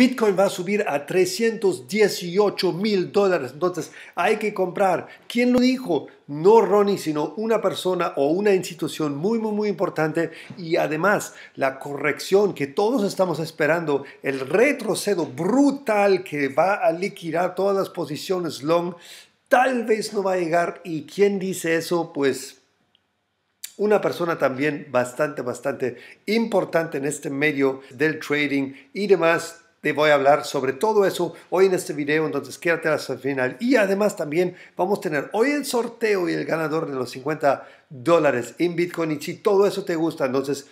Bitcoin va a subir a 318 mil dólares. Entonces hay que comprar. ¿Quién lo dijo? No Ronnie, sino una persona o una institución muy, muy, muy importante. Y además la corrección que todos estamos esperando, el retrocedo brutal que va a liquidar todas las posiciones long, tal vez no va a llegar. ¿Y quién dice eso? Pues una persona también bastante, bastante importante en este medio del trading y demás te voy a hablar sobre todo eso hoy en este video, entonces quédate hasta el final. Y además también vamos a tener hoy el sorteo y el ganador de los 50 dólares en Bitcoin. Y si todo eso te gusta, entonces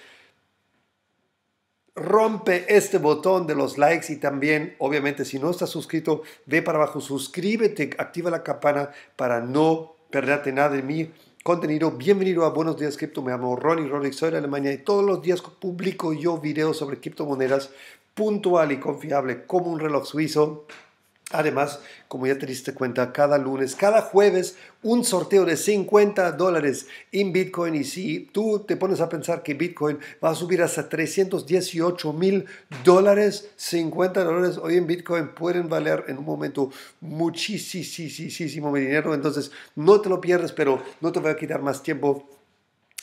rompe este botón de los likes y también, obviamente, si no estás suscrito, ve para abajo, suscríbete, activa la campana para no perderte nada de mi contenido. Bienvenido a Buenos Días Cripto. Me llamo Ronnie, Ronnie, soy de Alemania y todos los días publico yo videos sobre criptomonedas puntual y confiable como un reloj suizo. Además, como ya te diste cuenta, cada lunes, cada jueves, un sorteo de 50 dólares en Bitcoin. Y si tú te pones a pensar que Bitcoin va a subir hasta 318 mil dólares, 50 dólares hoy en Bitcoin pueden valer en un momento muchísimo dinero. Entonces, no te lo pierdes, pero no te voy a quitar más tiempo.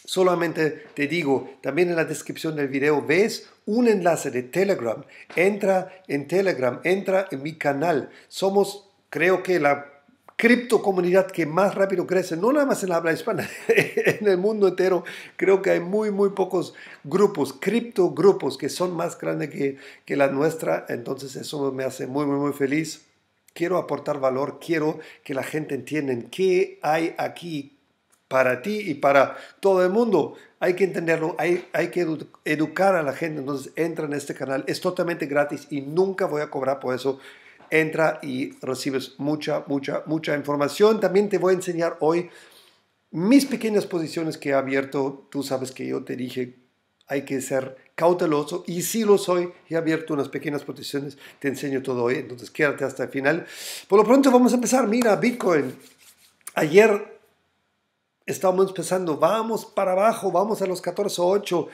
Solamente te digo, también en la descripción del video ves un enlace de Telegram. Entra en Telegram, entra en mi canal. Somos, creo que la criptocomunidad que más rápido crece, no nada más en la habla hispana, en el mundo entero. Creo que hay muy, muy pocos grupos, criptogrupos, que son más grandes que, que la nuestra. Entonces eso me hace muy, muy, muy feliz. Quiero aportar valor, quiero que la gente entienda qué hay aquí, para ti y para todo el mundo. Hay que entenderlo, hay, hay que educar a la gente. Entonces entra en este canal, es totalmente gratis y nunca voy a cobrar por eso. Entra y recibes mucha, mucha, mucha información. También te voy a enseñar hoy mis pequeñas posiciones que he abierto. Tú sabes que yo te dije, hay que ser cauteloso y si lo soy, he abierto unas pequeñas posiciones, te enseño todo hoy, entonces quédate hasta el final. Por lo pronto vamos a empezar, mira, Bitcoin. Ayer estábamos pensando, vamos para abajo, vamos a los 14.8.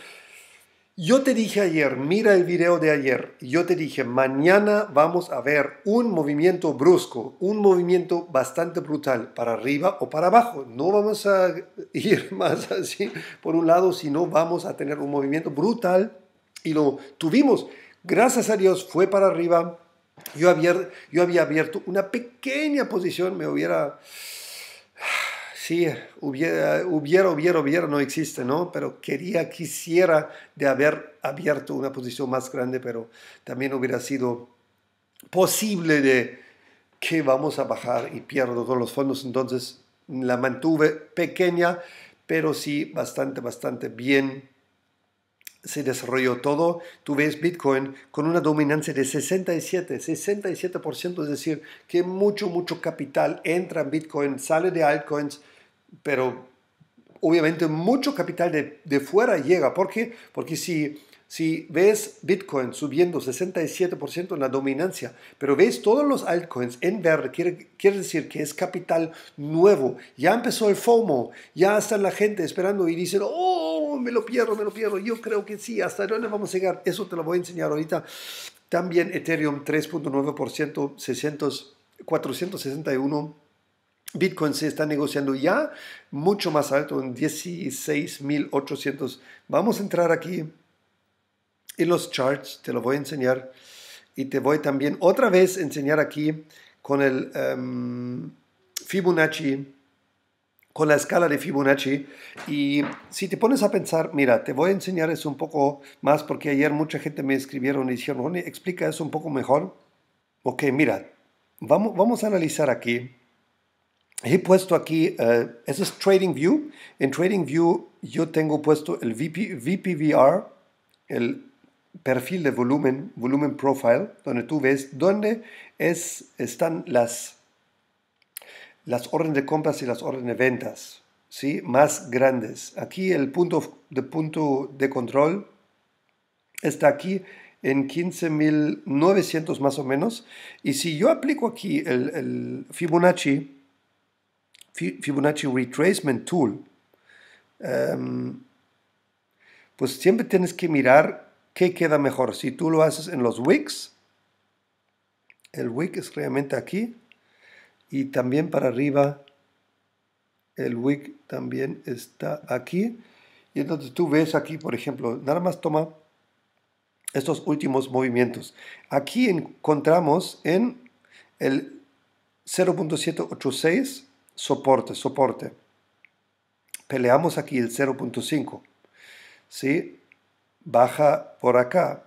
Yo te dije ayer, mira el video de ayer, yo te dije, mañana vamos a ver un movimiento brusco, un movimiento bastante brutal, para arriba o para abajo. No vamos a ir más así por un lado, sino vamos a tener un movimiento brutal y lo tuvimos. Gracias a Dios fue para arriba. Yo había, yo había abierto una pequeña posición, me hubiera sí, hubiera, hubiera, hubiera, no existe, ¿no? Pero quería, quisiera de haber abierto una posición más grande, pero también hubiera sido posible de que vamos a bajar y pierdo todos los fondos, entonces la mantuve pequeña, pero sí bastante, bastante bien se desarrolló todo, tú ves Bitcoin con una dominancia de 67, 67%, es decir, que mucho, mucho capital entra en Bitcoin, sale de altcoins, pero obviamente mucho capital de, de fuera llega. ¿Por qué? Porque si, si ves Bitcoin subiendo 67% en la dominancia, pero ves todos los altcoins en verde, quiere, quiere decir que es capital nuevo. Ya empezó el FOMO, ya está la gente esperando y dicen, oh, me lo pierdo, me lo pierdo. Yo creo que sí, ¿hasta dónde vamos a llegar? Eso te lo voy a enseñar ahorita. También Ethereum 3.9%, 461 Bitcoin se está negociando ya mucho más alto, en 16.800. Vamos a entrar aquí en los charts, te lo voy a enseñar. Y te voy también otra vez a enseñar aquí con el em, Fibonacci, con la escala de Fibonacci. Y si te pones a pensar, mira, te voy a enseñar eso un poco más porque ayer mucha gente me escribieron y dijeron, explica eso un poco mejor. Ok, mira, vamos, vamos a analizar aquí he puesto aquí, eh, eso es TradingView. En TradingView yo tengo puesto el VPVR, el perfil de volumen, volumen profile, donde tú ves dónde están las, las órdenes de compras y las órdenes de ventas ¿sí? más grandes. Aquí el punto de, punto de control está aquí en 15.900 más o menos. Y si yo aplico aquí el Fibonacci, Fibonacci Retracement Tool, em, pues siempre tienes que mirar qué queda mejor. Si tú lo haces en los wicks, el wick es realmente aquí, y también para arriba el wick también está aquí. Y entonces tú ves aquí, por ejemplo, nada más toma estos últimos movimientos. Aquí encontramos en el 0.786 soporte, soporte. Peleamos aquí el 0.5. ¿Sí? Baja por acá.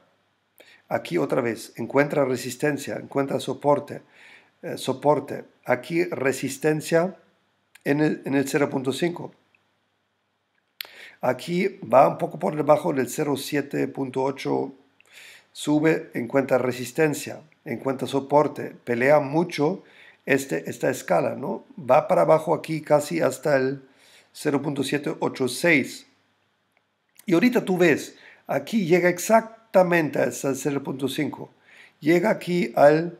Aquí otra vez, encuentra resistencia, encuentra soporte, eh, soporte. Aquí resistencia en el, en el 0.5. Aquí va un poco por debajo del 0.7.8, sube, encuentra resistencia, encuentra soporte, pelea mucho este, esta escala, ¿no? Va para abajo aquí casi hasta el 0.786. Y ahorita tú ves, aquí llega exactamente hasta el 0.5. Llega aquí al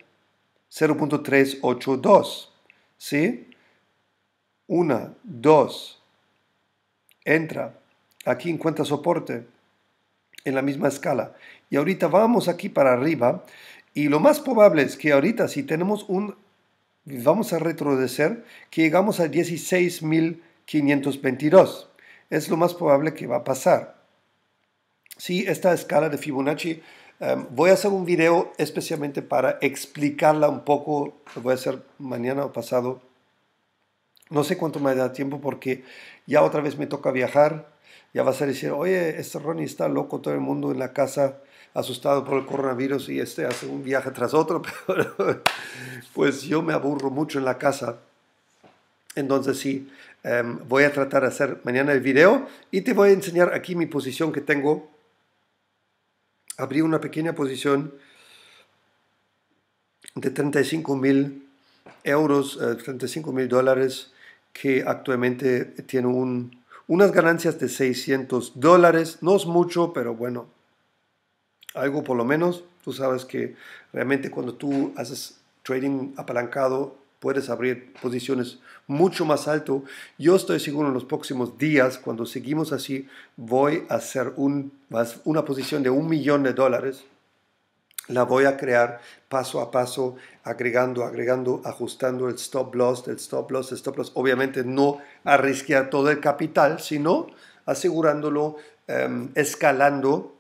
0.382. ¿Sí? 1, 2. Entra. Aquí encuentra soporte en la misma escala. Y ahorita vamos aquí para arriba. Y lo más probable es que ahorita si tenemos un vamos a retroceder, que llegamos a 16.522. Es lo más probable que va a pasar. Sí, esta escala de Fibonacci, em, voy a hacer un video especialmente para explicarla un poco, lo voy a hacer mañana o pasado. No sé cuánto me da tiempo porque ya otra vez me toca viajar. Ya vas a decir, oye, este Ronnie está loco, todo el mundo en la casa asustado por el coronavirus y este hace un viaje tras otro, pues yo me aburro mucho en la casa. Entonces sí, em, voy a tratar de hacer mañana el video y te voy a enseñar aquí mi posición que tengo. Abrí una pequeña posición de 35 mil euros, 35 eh, mil dólares, que actualmente tiene un, unas ganancias de 600 dólares. No es mucho, pero bueno, algo por lo menos. Tú sabes que realmente cuando tú haces trading apalancado, puedes abrir posiciones mucho más alto. Yo estoy seguro en los próximos días, cuando seguimos así, voy a hacer un, una posición de un millón de dólares. La voy a crear paso a paso, agregando, agregando, ajustando el stop loss, el stop loss, el stop loss. Obviamente no arriesgar todo el capital, sino asegurándolo, em, escalando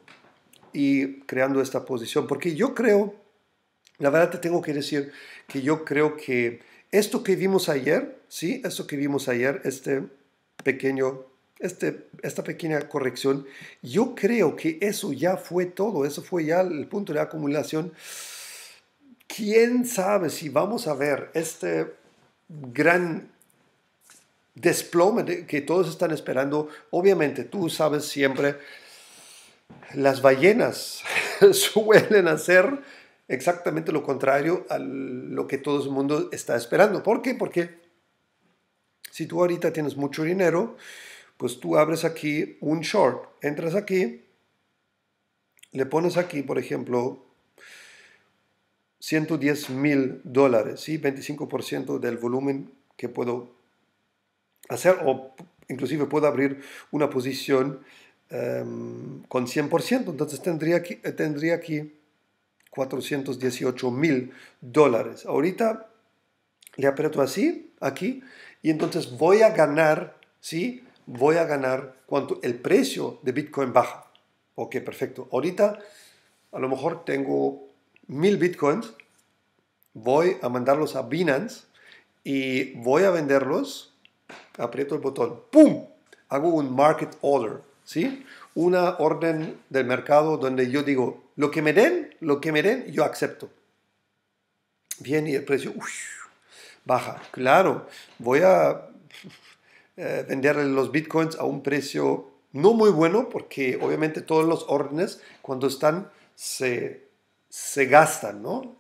y creando esta posición. Porque yo creo, la verdad te tengo que decir que yo creo que esto que vimos ayer, sí, esto que vimos ayer, este pequeño, este, esta pequeña corrección, yo creo que eso ya fue todo, eso fue ya el punto de acumulación. ¿Quién sabe si vamos a ver este gran desplome que todos están esperando? Obviamente tú sabes siempre las ballenas suelen hacer exactamente lo contrario a lo que todo el mundo está esperando. ¿Por qué? Porque si tú ahorita tienes mucho dinero, pues tú abres aquí un short, entras aquí, le pones aquí, por ejemplo, 110 mil dólares, ¿sí? 25% del volumen que puedo hacer o inclusive puedo abrir una posición Em, con 100%, entonces tendría aquí, eh, tendría aquí 418 mil dólares. Ahorita le aprieto así, aquí, y entonces voy a ganar, ¿sí? Voy a ganar cuanto el precio de Bitcoin baja. Ok, perfecto. Ahorita a lo mejor tengo mil Bitcoins, voy a mandarlos a Binance y voy a venderlos, aprieto el botón, ¡pum! Hago un market order ¿sí? Una orden del mercado donde yo digo, lo que me den, lo que me den, yo acepto. Bien, y el precio baja. Claro, voy a eh, vender los bitcoins a un precio no muy bueno, porque obviamente todos los órdenes cuando están se, gastan, ¿no?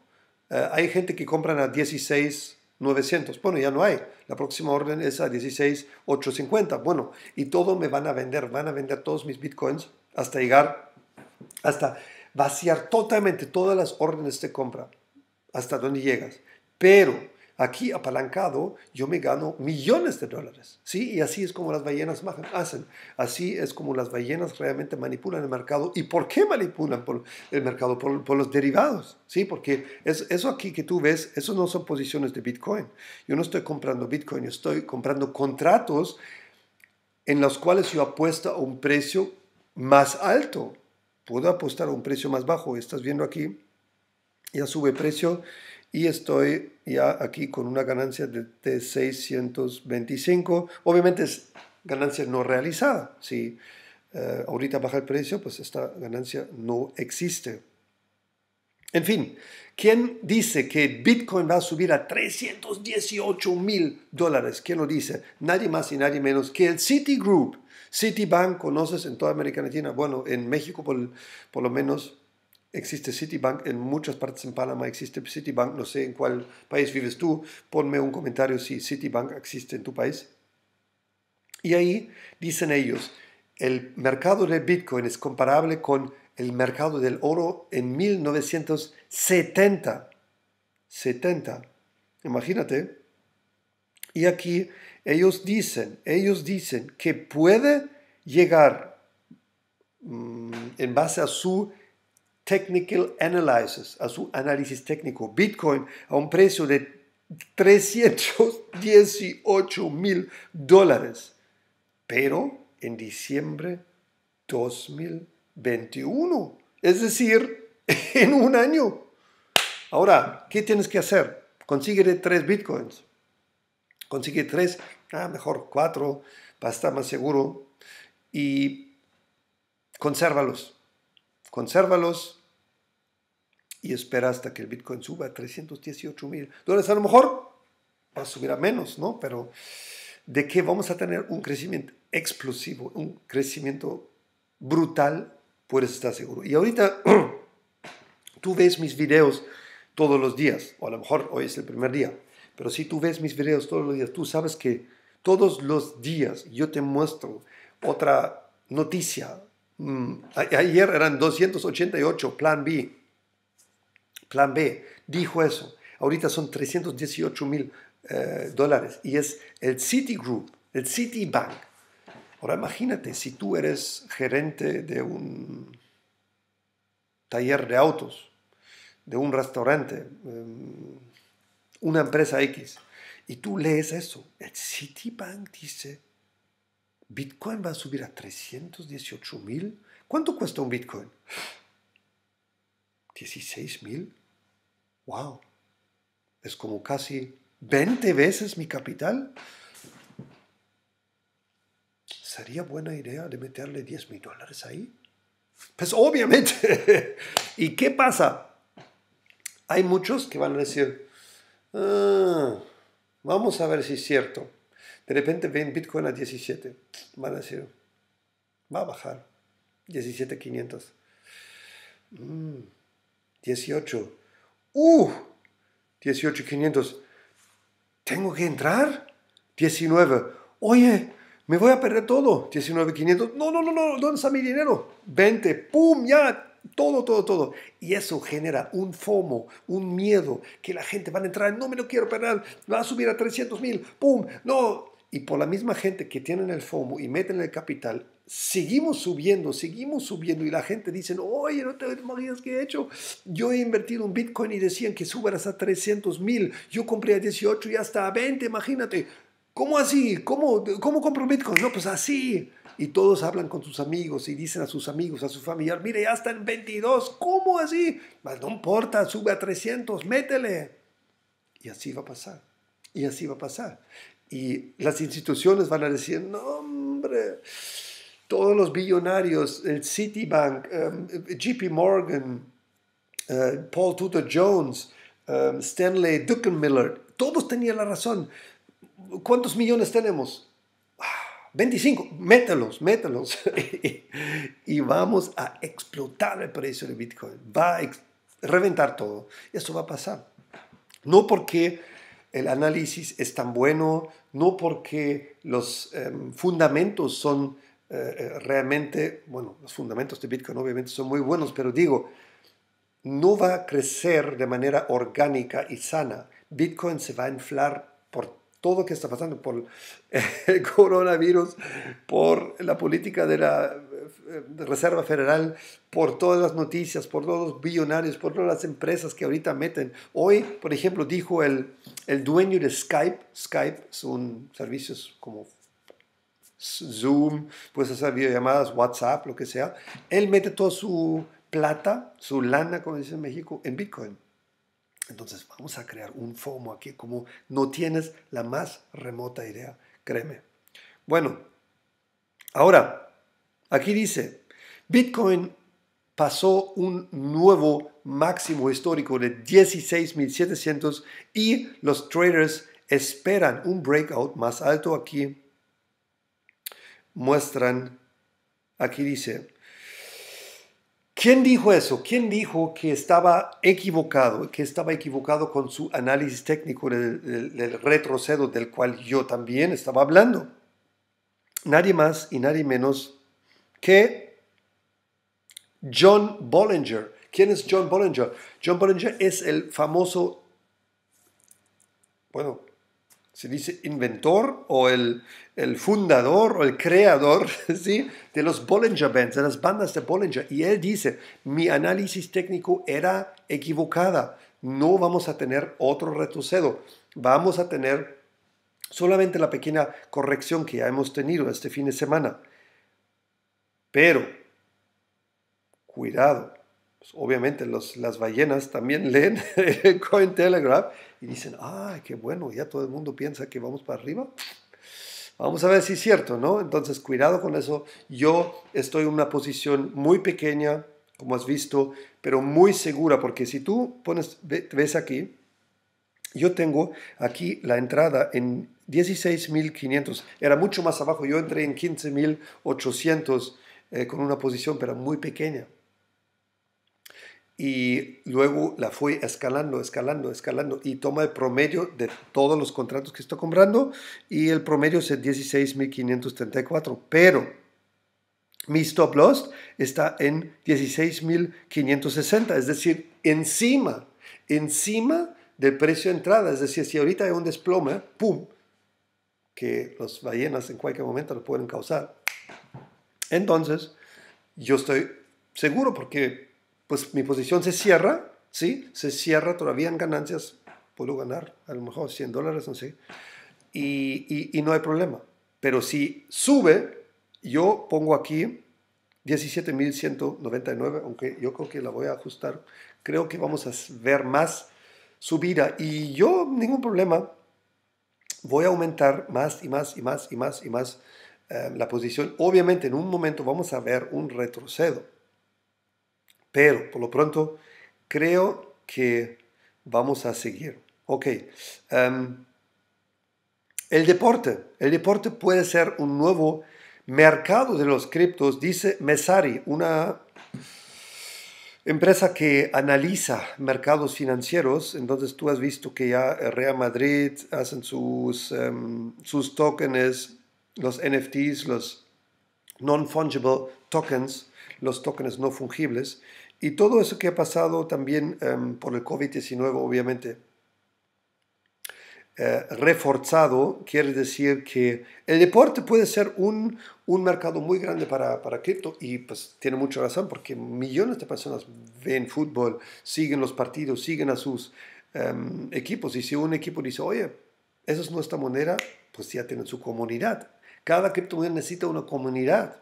Eh, hay gente que compran a 16 900. Bueno, ya no hay. La próxima orden es a 16,850. Bueno, y todo me van a vender. Van a vender todos mis bitcoins hasta llegar, hasta vaciar totalmente todas las órdenes de compra, hasta donde llegas. Pero Aquí apalancado yo me gano millones de dólares, ¿sí? Y así es como las ballenas hacen, así es como las ballenas realmente manipulan el mercado. ¿Y por qué manipulan el mercado? Por, los derivados, ¿sí? Porque eso aquí que tú ves, eso no son posiciones de Bitcoin. Yo no estoy comprando Bitcoin, yo estoy comprando contratos en los cuales yo apuesto a un precio más alto. Puedo apostar a un precio más bajo. Estás viendo aquí, ya sube precio y estoy ya aquí con una ganancia de, 625. Obviamente es ganancia no realizada. Si eh, ahorita baja el precio, pues esta ganancia no existe. En fin, ¿quién dice que Bitcoin va a subir a 318 mil dólares? ¿Quién lo dice? Nadie más y nadie menos que el Citigroup. Citibank conoces en toda América Latina, bueno, en México por, por lo menos existe Citibank en muchas partes en Panamá, existe Citibank, no sé en cuál país vives tú, ponme un comentario si Citibank existe en tu país. Y ahí dicen ellos, el mercado de Bitcoin es comparable con el mercado del oro en 1970. 70. Imagínate. Y aquí ellos dicen, ellos dicen que puede llegar mm, en base a su Technical Analysis, a su análisis técnico, Bitcoin a un precio de 318 mil dólares. Pero en diciembre 2021, es decir, en un año. Ahora, ¿qué tienes que hacer? Consigue tres bitcoins. Consigue tres, ah, mejor cuatro, para estar más seguro. Y consérvalos consérvalos y espera hasta que el Bitcoin suba a 318 mil dólares. A lo mejor va a subir a menos, ¿no? Pero de que vamos a tener un crecimiento explosivo, un crecimiento brutal, puedes estar seguro. Y ahorita tú ves mis videos todos los días, o a lo mejor hoy es el primer día, pero si tú ves mis videos todos los días, tú sabes que todos los días yo te muestro otra noticia, Mm, ayer eran 288, plan B. Plan B dijo eso. Ahorita son 318 mil eh, dólares. Y es el Citigroup, el Citibank. Ahora imagínate, si tú eres gerente de un taller de autos, de un restaurante, em, una empresa X, y tú lees eso, el Citibank dice Bitcoin va a subir a 318 mil. ¿Cuánto cuesta un Bitcoin? 16 mil. ¡Wow! Es como casi 20 veces mi capital. ¿Sería buena idea de meterle 10 mil dólares ahí? Pues obviamente. ¿Y qué pasa? Hay muchos que van a decir, ah, vamos a ver si es cierto. De repente ven Bitcoin a 17. Van a decir, va a bajar. 17,500. 18. Mm, ¡Uh! 18,500. ¿Tengo que entrar? 19. Oye, me voy a perder todo. 19,500. No, no, no, no. ¿Dónde está mi dinero? 20. ¡Pum! Ya. Todo, todo, todo. Y eso genera un FOMO, un miedo, que la gente va a entrar, no me lo quiero perder, va a subir a 300 mil, ¡pum! No, y por la misma gente que tienen el FOMO y meten el capital, seguimos subiendo, seguimos subiendo y la gente dice, oye, no te imaginas qué he hecho. Yo he invertido un Bitcoin y decían que suba hasta 300 mil, yo compré a 18 y hasta a 20, imagínate. ¿Cómo así? ¿Cómo, ¿Cómo compro Bitcoin? No, pues así. Y todos hablan con sus amigos y dicen a sus amigos, a su familiar, mire, ya está en 22, ¿cómo así? Pues no importa, sube a 300, métele. Y así va a pasar. Y así va a pasar. Y las instituciones van a decir, no hombre, todos los billonarios, el Citibank, em, JP Morgan, eh, Paul Tudor Jones, em, Stanley Duckenmiller, todos tenían la razón. ¿Cuántos millones tenemos? 25, mételos, mételos. y vamos a explotar el precio de Bitcoin. Va a reventar todo. Eso va a pasar. No porque el análisis es tan bueno, no porque los em, fundamentos son eh, eh, realmente, bueno, los fundamentos de Bitcoin obviamente son muy buenos, pero digo, no va a crecer de manera orgánica y sana. Bitcoin se va a inflar por todo lo que está pasando, por el coronavirus, por la política de la eh, Reserva Federal, por todas las noticias, por todos los billonarios, por todas las empresas que ahorita meten. Hoy, por ejemplo, dijo el, el dueño de Skype, Skype son servicios como Zoom, puedes hacer videollamadas, WhatsApp, lo que sea. Él mete toda su plata, su lana, como dicen en México, en Bitcoin. Entonces vamos a crear un FOMO aquí, como no tienes la más remota idea, créeme. Bueno, ahora Aquí dice, Bitcoin pasó un nuevo máximo histórico de 16.700 y los traders esperan un breakout más alto aquí. Muestran, aquí dice, ¿quién dijo eso? ¿Quién dijo que estaba equivocado, que estaba equivocado con su análisis técnico del, retrocedo del cual yo también estaba hablando? Nadie más y nadie menos que John Bollinger. ¿Quién es John Bollinger? John Bollinger es el famoso, bueno, se dice inventor o el, fundador o el creador de los Bollinger Bands, de las bandas de Bollinger. Y él dice, mi análisis técnico era equivocada, no vamos a tener otro retrocedo, vamos a tener solamente la pequeña corrección que ya hemos tenido este fin de semana. Pero, cuidado, pues, obviamente los, las ballenas también leen el Cointelegraph y dicen, ay, qué bueno, ya todo el mundo piensa que vamos para arriba. Vamos a ver si es cierto, ¿no? Entonces, cuidado con eso. Yo estoy en una posición muy pequeña, como has visto, pero muy segura, porque si tú pones, ves aquí, yo tengo aquí la entrada en 16.500, era mucho más abajo, yo entré en 15.800 eh, con una posición pero muy pequeña. Y luego la fui escalando, escalando, escalando y toma el promedio de todos los contratos que estoy comprando y el promedio es 16.534, pero mi stop loss está en 16.560, es decir, encima, encima del precio de entrada. Es decir, si ahorita hay un desplome, ¡pum! Que los ballenas en cualquier momento lo pueden causar. Entonces, yo estoy seguro porque pues mi posición se cierra, ¿sí? Se cierra todavía en ganancias, puedo ganar a lo mejor 100 dólares, no sé, y, y, y no hay problema. Pero si sube, yo pongo aquí 17.199, aunque yo creo que la voy a ajustar, creo que vamos a ver más subida y yo ningún problema, voy a aumentar más y más y más y más y más eh, la posición. Obviamente en un momento vamos a ver un retrocedo pero por lo pronto creo que vamos a seguir. Ok. Em, el deporte. El deporte puede ser un nuevo mercado de los criptos, dice Messari, una empresa que analiza mercados financieros. Entonces tú has visto que ya Real Madrid hacen sus, em, sus tokens los NFTs, los non-fungible tokens, los tokens no fungibles, y todo eso que ha pasado también em, por el COVID-19, obviamente, eh, reforzado, quiere decir que el deporte puede ser un, mercado muy grande para, cripto y pues tiene mucha razón porque millones de personas ven fútbol, siguen los partidos, siguen a sus em, equipos y si un equipo dice, oye, esa es nuestra moneda, pues ya tienen su comunidad. Cada criptomoneda necesita una comunidad.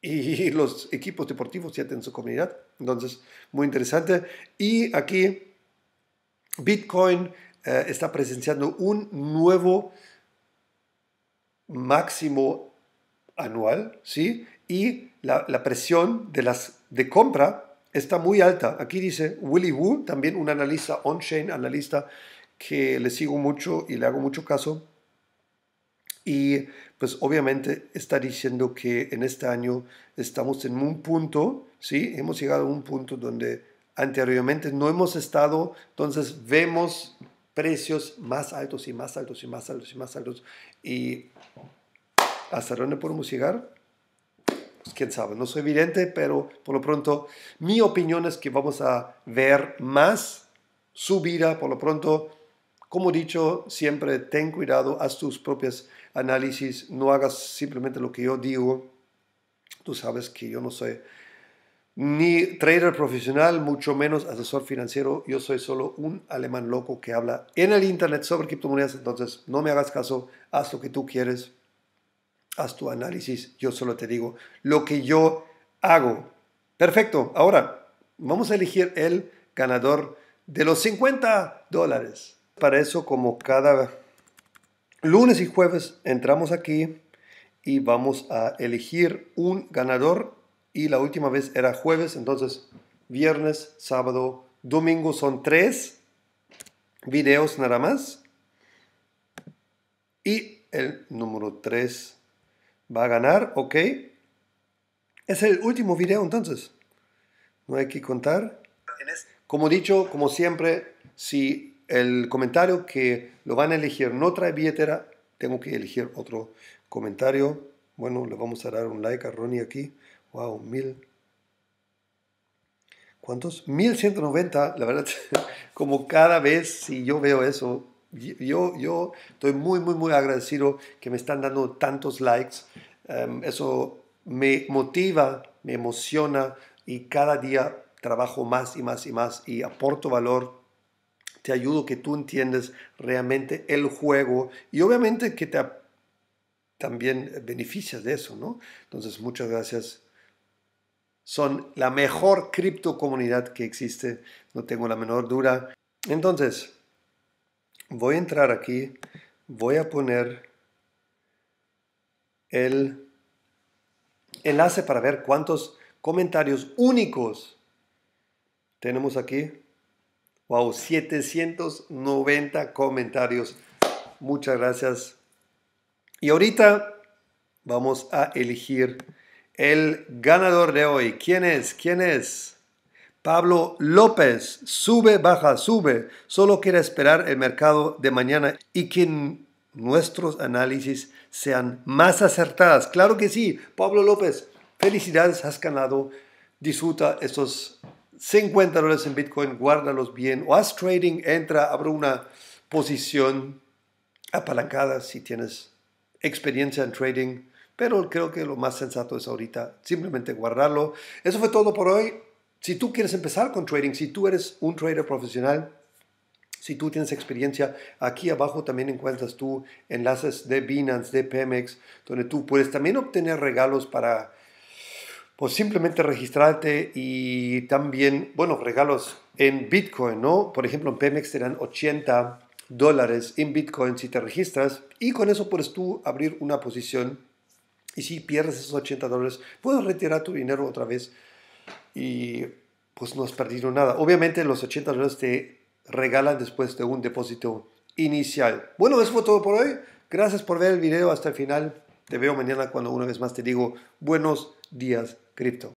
Y los equipos deportivos sienten tienen su comunidad. Entonces, muy interesante. Y aquí, Bitcoin eh, está presenciando un nuevo máximo anual, ¿sí? Y la, presión de, las, de compra está muy alta. Aquí dice Willy Wu, también un analista on-chain, analista que le sigo mucho y le hago mucho caso, y pues obviamente está diciendo que en este año estamos en un punto, ¿sí? Hemos llegado a un punto donde anteriormente no hemos estado, entonces vemos precios más altos y más altos y más altos y más altos. ¿Y hasta dónde podemos llegar? Pues quién sabe, no soy evidente, pero por lo pronto mi opinión es que vamos a ver más subida, por lo pronto como dicho, siempre ten cuidado, haz tus propios análisis, no hagas simplemente lo que yo digo. Tú sabes que yo no soy ni trader profesional, mucho menos asesor financiero. Yo soy solo un alemán loco que habla en el Internet sobre criptomonedas. Entonces, no me hagas caso, haz lo que tú quieres, haz tu análisis. Yo solo te digo lo que yo hago. Perfecto. Ahora, vamos a elegir el ganador de los 50 dólares para eso como cada lunes y jueves entramos aquí y vamos a elegir un ganador y la última vez era jueves, entonces viernes, sábado, domingo son tres videos nada más y el número 3 va a ganar, ok. Es el último video entonces, no hay que contar. Como dicho, como siempre, si el comentario que lo van a elegir no trae billetera, tengo que elegir otro comentario. Bueno, le vamos a dar un like a Ronnie aquí. Wow, mil. ¿Cuántos? 1190, la verdad, como cada vez si yo veo eso, yo, yo estoy muy, muy, muy agradecido que me están dando tantos likes. Em, eso me motiva, me emociona y cada día trabajo más y más y más y aporto valor te ayudo que tú entiendas realmente el juego y obviamente que te también beneficias de eso, ¿no? Entonces, muchas gracias. Son la mejor cripto comunidad que existe, no tengo la menor duda. Entonces, voy a entrar aquí, voy a poner el enlace para ver cuántos comentarios únicos tenemos aquí. Wow, 790 comentarios. Muchas gracias. Y ahorita vamos a elegir el ganador de hoy. ¿Quién es? ¿Quién es? Pablo López. Sube, baja, sube. Solo quiere esperar el mercado de mañana y que nuestros análisis sean más acertadas. Claro que sí. Pablo López, felicidades, has ganado. Disfruta estos 50 dólares en Bitcoin, guárdalos bien o haz trading, entra, abre una posición apalancada si tienes experiencia en trading, pero creo que lo más sensato es ahorita simplemente guardarlo. Eso fue todo por hoy. Si tú quieres empezar con trading, si tú eres un trader profesional, si tú tienes experiencia, aquí abajo también encuentras tú enlaces de Binance, de Pemex, donde tú puedes también obtener regalos para o pues simplemente registrarte y también, bueno, regalos en Bitcoin, ¿no? Por ejemplo, en Pemex te dan 80 dólares en Bitcoin si te registras y con eso puedes tú abrir una posición y si pierdes esos 80 dólares, puedes retirar tu dinero otra vez y pues no has perdido nada. Obviamente los 80 dólares te regalan después de un depósito inicial. Bueno, eso fue todo por hoy. Gracias por ver el video hasta el final. Te veo mañana cuando una vez más te digo buenos días cripto.